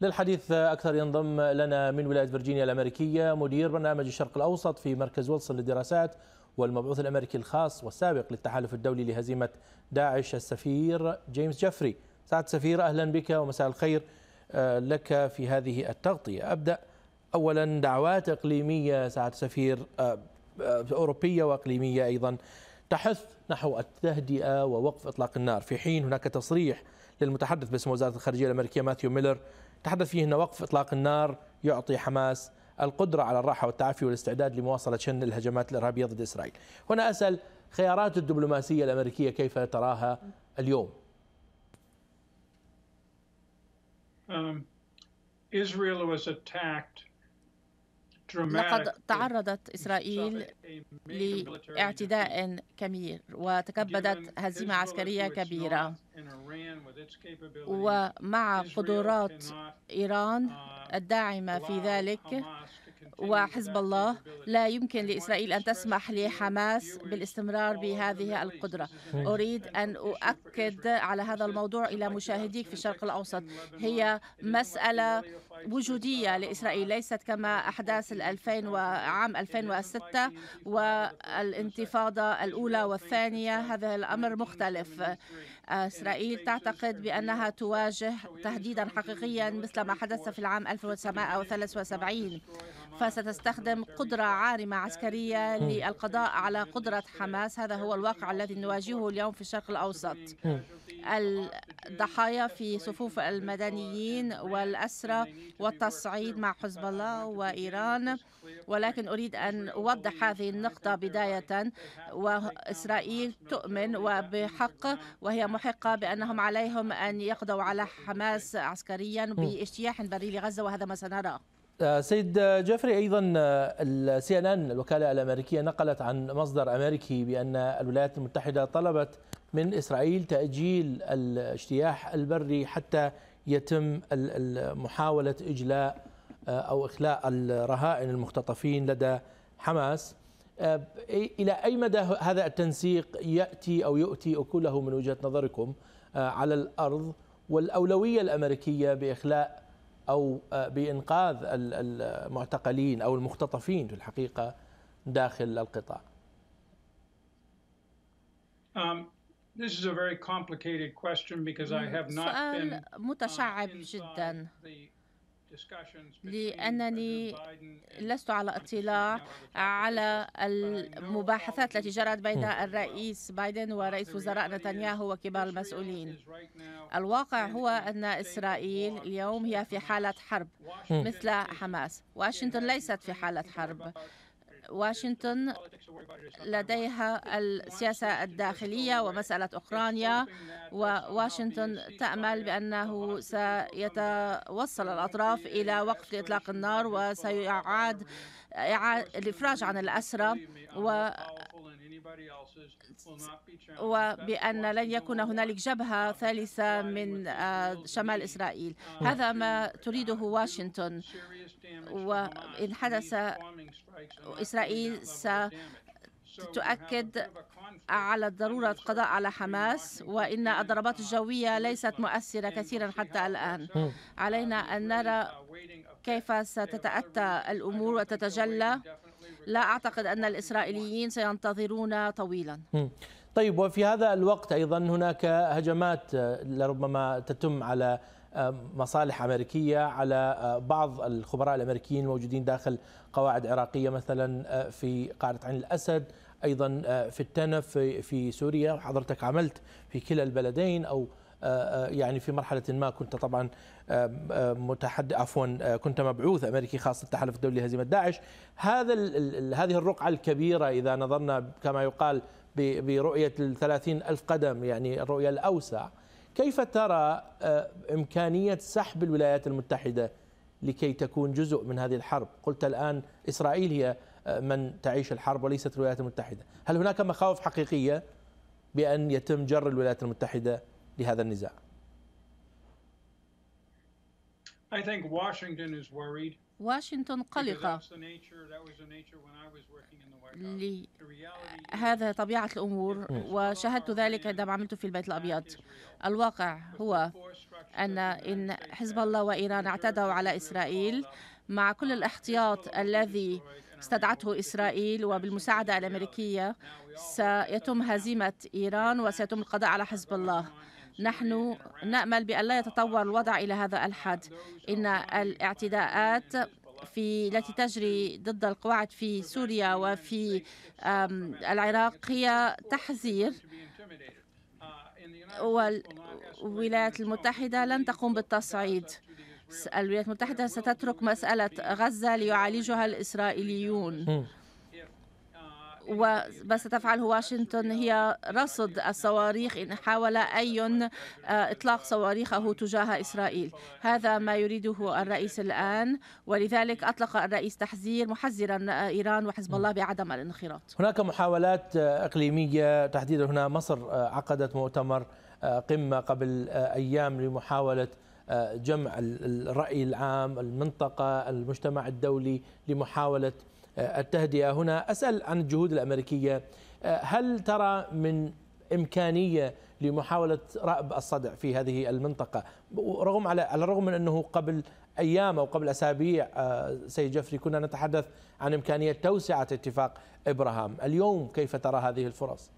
للحديث أكثر ينضم لنا من ولاية فرجينيا الأمريكية مدير برنامج الشرق الأوسط في مركز ويلسون للدراسات والمبعوث الأمريكي الخاص والسابق للتحالف الدولي لهزيمة داعش السفير جيمس جفري سعد سفير أهلا بك ومساء الخير آه، لك في هذه التغطية أبدأ أولا دعوات إقليمية سعد سفير آه، آه، أوروبية وإقليمية أيضا تحث نحو التهدئة ووقف إطلاق النار في حين هناك تصريح للمتحدث باسم وزارة الخارجية الأمريكية ماثيو ميلر تحدث فيه أن وقف إطلاق النار يعطي حماس القدرة على الراحة والتعافي والاستعداد لمواصلة شن الهجمات الإرهابية ضد إسرائيل هنا أسأل خيارات الدبلوماسية الأمريكية كيف تراها اليوم um, لقد تعرضت إسرائيل لاعتداء كبير وتكبدت هزيمة عسكرية كبيرة ومع قدرات إيران الداعمة في ذلك وحزب الله لا يمكن لإسرائيل أن تسمح لحماس بالاستمرار بهذه القدرة أريد أن أؤكد على هذا الموضوع إلى مشاهديك في الشرق الأوسط هي مسألة وجودية لإسرائيل ليست كما أحداث 2000 وعام 2006 والانتفاضة الأولى والثانية هذا الأمر مختلف إسرائيل تعتقد بأنها تواجه تهديدا حقيقيا مثل ما حدث في العام 1973 فستستخدم قدرة عارمة عسكرية للقضاء على قدرة حماس هذا هو الواقع الذي نواجهه اليوم في الشرق الأوسط الضحايا في صفوف المدنيين والأسرى والتصعيد مع حزب الله وإيران ولكن أريد أن أوضح هذه النقطة بداية وإسرائيل تؤمن وبحق وهي محقة بأنهم عليهم أن يقضوا على حماس عسكريا باجتياح بري لغزة وهذا ما سنراه آه، سيد جيفري ايضا السي ان ان الوكاله الامريكيه نقلت عن مصدر امريكي بان الولايات المتحده طلبت من اسرائيل تاجيل الاجتياح البري حتى يتم محاوله اجلاء آه، او اخلاء الرهائن المختطفين لدى حماس آه، الى اي مدى هذا التنسيق ياتي او يؤتي اكله من وجهه نظركم على الارض والاولويه الامريكيه باخلاء أو آه، بإنقاذ المعتقلين أو المختطفين في الحقيقة داخل القطاع um, mm-hmm. سؤال uh, متشعب جدا لأنني لست على اطلاع على المباحثات التي جرت بين hmm. الرئيس بايدن ورئيس وزراء نتنياهو وكبار المسؤولين الواقع هو أن إسرائيل اليوم هي في حالة حرب مثل حماس واشنطن ليست في حالة حرب واشنطن لديها السياسة الداخلية ومسألة أوكرانيا وواشنطن تأمل بأنه سيتوصل الأطراف إلى وقف إطلاق النار وسيعاد الإفراج عن الأسرى و وبأن لن يكون هنالك جبهة ثالثة من آه، شمال إسرائيل هذا ما تريده واشنطن وإن حدث إسرائيل ستؤكد على ضرورة القضاء على حماس وإن الضربات الجوية ليست مؤثرة كثيرا حتى الآن علينا أن نرى كيف ستتأتى الأمور وتتجلى لا أعتقد أن الإسرائيليين سينتظرون طويلا طيب وفي هذا الوقت أيضا هناك هجمات آه، لربما تتم على مصالح امريكيه على آه، بعض الخبراء الامريكيين الموجودين داخل قواعد عراقيه مثلا آه، في قاعدة عين الاسد ايضا آه، في التنف في سوريا وحضرتك عملت في كلا البلدين او يعني في مرحله ما كنت طبعا متحد عفوا كنت مبعوث امريكي خاص التحالف الدولي لهزيمه داعش هذا هذه الرقعه الكبيره اذا نظرنا كما يقال برؤيه ال ألف قدم يعني الرؤيه الاوسع كيف ترى آه، إمكانية سحب الولايات المتحدة لكي تكون جزء من هذه الحرب قلت الآن إسرائيل هي آه، من تعيش الحرب وليست الولايات المتحدة هل هناك مخاوف حقيقية بأن يتم جر الولايات المتحدة لهذا النزاع I think Washington is worried واشنطن قلقة هذا طبيعة الأمور وشاهدت ذلك عندما عملت في البيت الأبيض الواقع هو أن إن حزب الله وإيران اعتدوا على إسرائيل مع كل uh, الاحتياط الذي استدعته إسرائيل وبالمساعدة الأمريكية سيتم هزيمة إيران وسيتم القضاء على حزب الله نحن نأمل بأن لا يتطور الوضع إلى هذا الحد إن الاعتداءات في التي تجري ضد القواعد في سوريا وفي العراق هي تحذير والولايات المتحدة لن تقوم بالتصعيد الولايات المتحدة ستترك مسألة غزة ليعالجها الإسرائيليون وما ستفعله واشنطن هي رصد الصواريخ إن حاول أي آه، إطلاق صواريخه تجاه إسرائيل هذا ما يريده الرئيس الآن ولذلك أطلق الرئيس تحذير محذرا آه، إيران وحزب الله بعدم الانخراط هناك محاولات آه، إقليمية تحديدا هنا مصر عقدت مؤتمر قمة قبل أيام لمحاولة جمع الرأي العام المنطقة المجتمع الدولي لمحاولة التهدئة هنا أسأل عن الجهود الأمريكية هل ترى من إمكانية لمحاولة رأب الصدع في هذه المنطقة رغم على الرغم من أنه قبل أيام أو قبل أسابيع آه، سيد جفري كنا نتحدث عن إمكانية توسعة اتفاق إبراهام اليوم كيف ترى هذه الفرص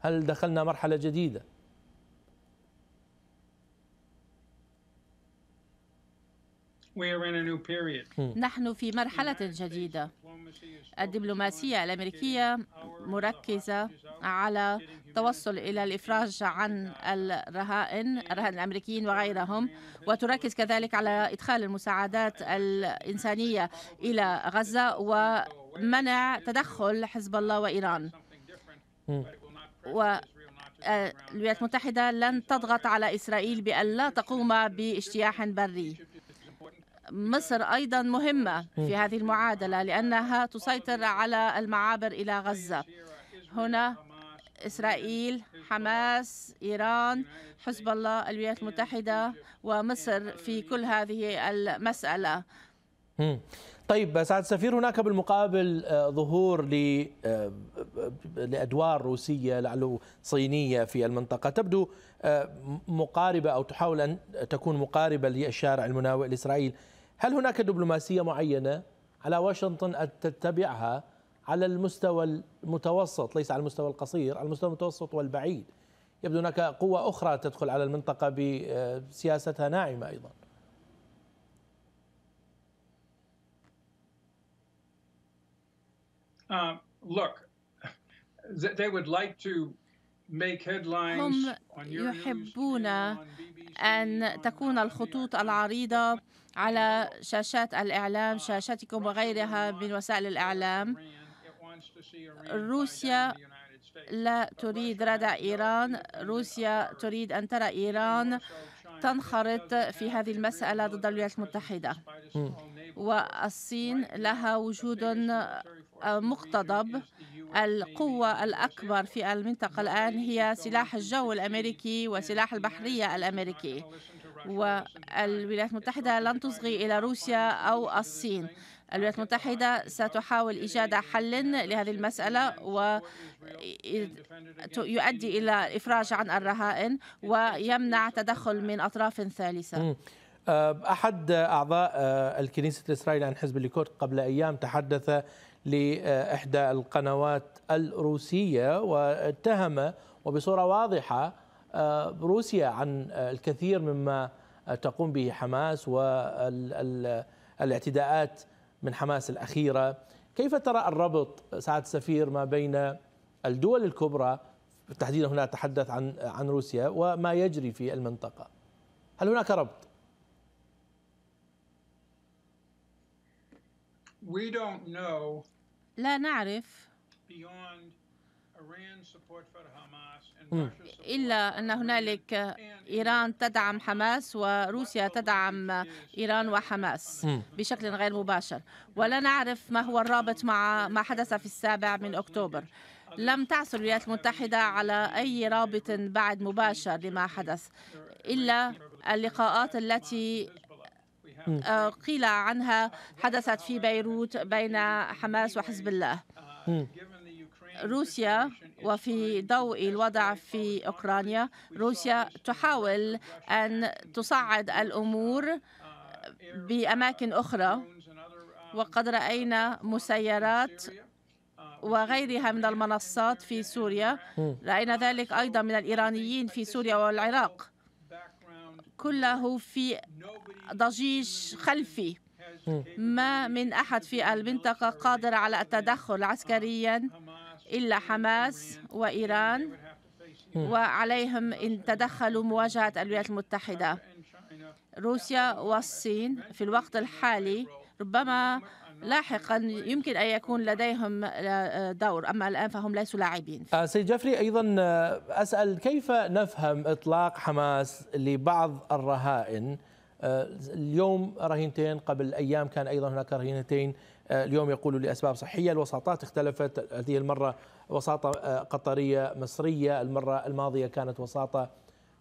هل دخلنا مرحلة جديدة؟ Hmm. نحن في مرحلة جديدة الدبلوماسية الأمريكية مركزة على التوصل إلى الإفراج عن الرهائن الرهائن الأمريكيين وغيرهم وتركز كذلك على إدخال المساعدات الإنسانية إلى غزة ومنع تدخل حزب الله وإيران hmm. و آه، الولايات المتحدة لن تضغط على إسرائيل بأن لا تقوم باجتياح بري مصر أيضا مهمة في هذه المعادلة لأنها تسيطر على المعابر إلى غزة هنا إسرائيل حماس إيران حزب الله الولايات المتحدة ومصر في كل هذه المسألة طيب سعد السفير هناك بالمقابل آه، ظهور آه، لادوار روسيه لعله صينيه في المنطقه تبدو آه، مقاربه او تحاول ان تكون مقاربه للشارع المناوئ لاسرائيل هل هناك دبلوماسية معينة على واشنطن أن تتبعها على المستوى المتوسط ليس على المستوى القصير على المستوى المتوسط والبعيد يبدو هناك قوة أخرى تدخل على المنطقة بسياستها ناعمة أيضا uh, look, they would like to هم يحبون أن تكون الخطوط العريضة على شاشات الإعلام شاشتكم وغيرها من وسائل الإعلام روسيا لا تريد ردع إيران روسيا تريد أن ترى إيران تنخرط في هذه المسألة ضد الولايات المتحدة والصين لها وجود مقتضب القوة الأكبر في المنطقة الآن هي سلاح الجو الأمريكي وسلاح البحرية الأمريكي والولايات المتحدة لن تصغي إلى روسيا أو الصين الولايات المتحدة ستحاول إيجاد حل لهذه المسألة ويؤدي إلى إفراج عن الرهائن ويمنع تدخل من أطراف ثالثة أه، أحد أعضاء أه، الكنيسة الإسرائيلية عن حزب الليكود قبل أيام تحدث لإحدى القنوات الروسية واتهم وبصورة واضحة أه، روسيا عن الكثير مما تقوم به حماس والاعتداءات من حماس الأخيرة كيف ترى الربط سعد السفير ما بين الدول الكبرى تحديدا هنا تحدث عن عن روسيا وما يجري في المنطقة هل هناك ربط؟ We don't know لا نعرف إلا أن هنالك إيران تدعم حماس وروسيا تدعم إيران وحماس بشكل غير مباشر ولا نعرف ما هو الرابط مع ما حدث في السابع من أكتوبر لم تعثر الولايات المتحدة على أي رابط بعد مباشر لما حدث إلا اللقاءات التي آه، قيل عنها حدثت في بيروت بين حماس وحزب الله روسيا وفي ضوء الوضع في اوكرانيا روسيا تحاول ان تصعد الامور باماكن اخرى وقد راينا مسيرات وغيرها من المنصات في سوريا راينا ذلك ايضا من الايرانيين في سوريا والعراق كله في ضجيج خلفي ما من أحد في المنطقة قادر على التدخل عسكريا إلا حماس وإيران وعليهم إن تدخلوا مواجهة الولايات المتحدة روسيا والصين في الوقت الحالي ربما لاحقا يمكن أن يكون لديهم آه، آه، دور أما الآن فهم ليسوا لاعبين آه، سيد جفري أيضا أسأل كيف نفهم إطلاق حماس لبعض الرهائن اليوم رهينتين قبل أيام كان أيضا هناك رهينتين اليوم يقولوا لأسباب صحية الوساطات اختلفت هذه المرة وساطة قطرية مصرية المرة الماضية كانت وساطة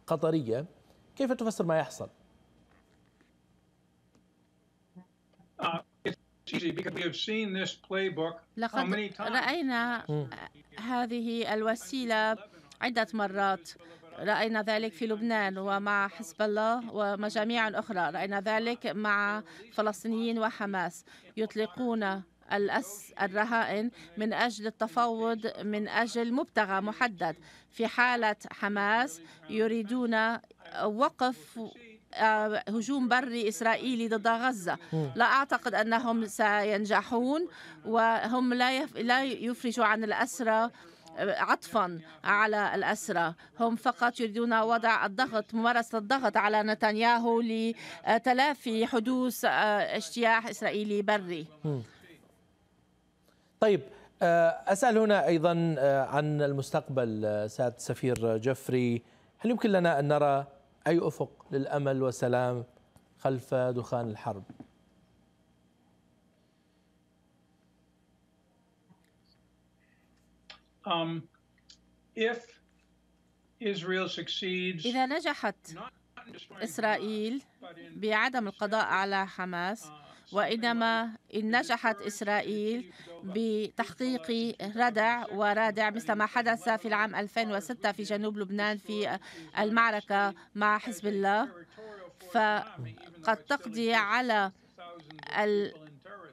قطرية كيف تفسر ما يحصل؟ لقد رأينا هذه الوسيلة عدة مرات رأينا ذلك في لبنان ومع حزب الله ومجاميع أخرى رأينا ذلك مع فلسطينيين وحماس يطلقون الأس الرهائن من أجل التفاوض من أجل مبتغى محدد في حالة حماس يريدون وقف آه، هجوم بري إسرائيلي ضد غزة لا أعتقد أنهم سينجحون وهم لا لا يفرجوا عن الأسرى آه، عطفا على الأسرى هم فقط يريدون وضع الضغط ممارسة الضغط على نتنياهو لتلافي حدوث آه، اجتياح إسرائيلي بري طيب أسأل هنا أيضا عن المستقبل سعادة سفير جفري هل يمكن لنا أن نرى أي أفق للأمل والسلام خلف دخان الحرب um, if Israel succeeds, إذا نجحت إسرائيل بعدم القضاء على حماس uh, وإنما إن نجحت إسرائيل بتحقيق ردع ورادع مثل ما حدث في العام 2006 في جنوب لبنان في المعركة مع حزب الله فقد تقضي على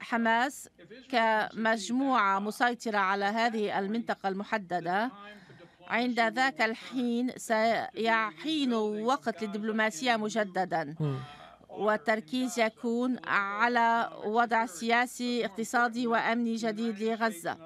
حماس كمجموعة مسيطرة على هذه المنطقة المحددة عند ذاك الحين سيحين وقت للدبلوماسية مجددا والتركيز يكون على وضع سياسي اقتصادي وأمني جديد لغزة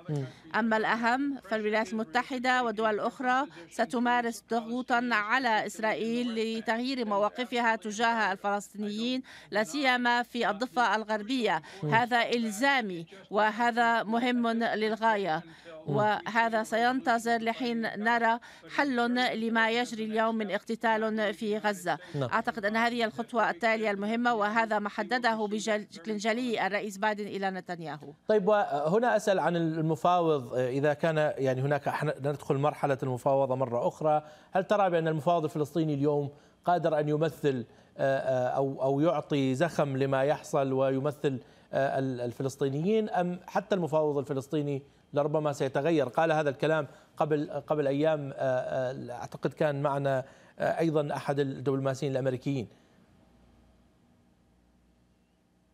أما الأهم فالولايات المتحدة والدول الأخرى ستمارس ضغوطا على إسرائيل لتغيير مواقفها تجاه الفلسطينيين لا سيما في الضفة الغربية هذا إلزامي وهذا مهم للغاية وهذا سينتظر لحين نرى حل لما يجري اليوم من اقتتال في غزة نعم. أعتقد أن هذه الخطوة التالية المهمة وهذا ما حدده بشكل جلي الرئيس بايدن إلى نتنياهو طيب وهنا أسأل عن المفاوض إذا كان يعني هناك ندخل مرحلة المفاوضة مرة أخرى هل ترى بأن المفاوض الفلسطيني اليوم قادر أن يمثل آه، أو أو يعطي زخم لما يحصل ويمثل آه، الفلسطينيين أم حتى المفاوض الفلسطيني لربما سيتغير قال هذا الكلام قبل قبل ايام آه، آه، اعتقد كان معنا آه، ايضا احد الدبلوماسيين الامريكيين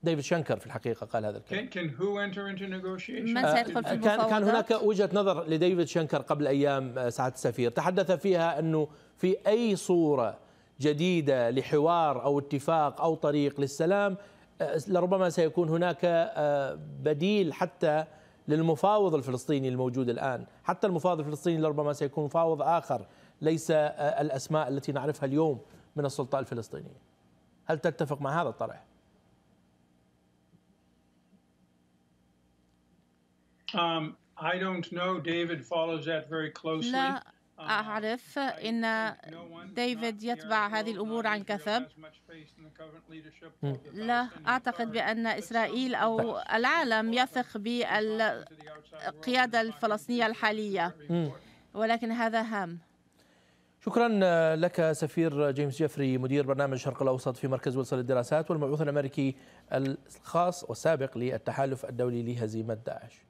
ديفيد شنكر في الحقيقه قال هذا الكلام كان who من سيدخل في كان هناك وجهه نظر لديفيد شنكر قبل ايام سعاده السفير تحدث فيها انه في اي صوره جديده لحوار او اتفاق او طريق للسلام لربما سيكون هناك بديل حتى للمفاوض الفلسطيني الموجود الآن حتى المفاوض الفلسطيني لربما سيكون مفاوض آخر ليس آه، الأسماء التي نعرفها اليوم من السلطة الفلسطينية هل تتفق مع هذا الطرح؟ Um, I don't know. David follows that very closely. لا أعرف أن ديفيد يتبع هذه الأمور عن كثب hmm. لا أعتقد بأن إسرائيل أو العالم يثق بالقيادة الفلسطينية الحالية hmm. ولكن هذا هام شكرا لك سفير جيمس جيفري مدير برنامج الشرق الاوسط في مركز ويلسون للدراسات والمبعوث الامريكي الخاص والسابق للتحالف الدولي لهزيمه داعش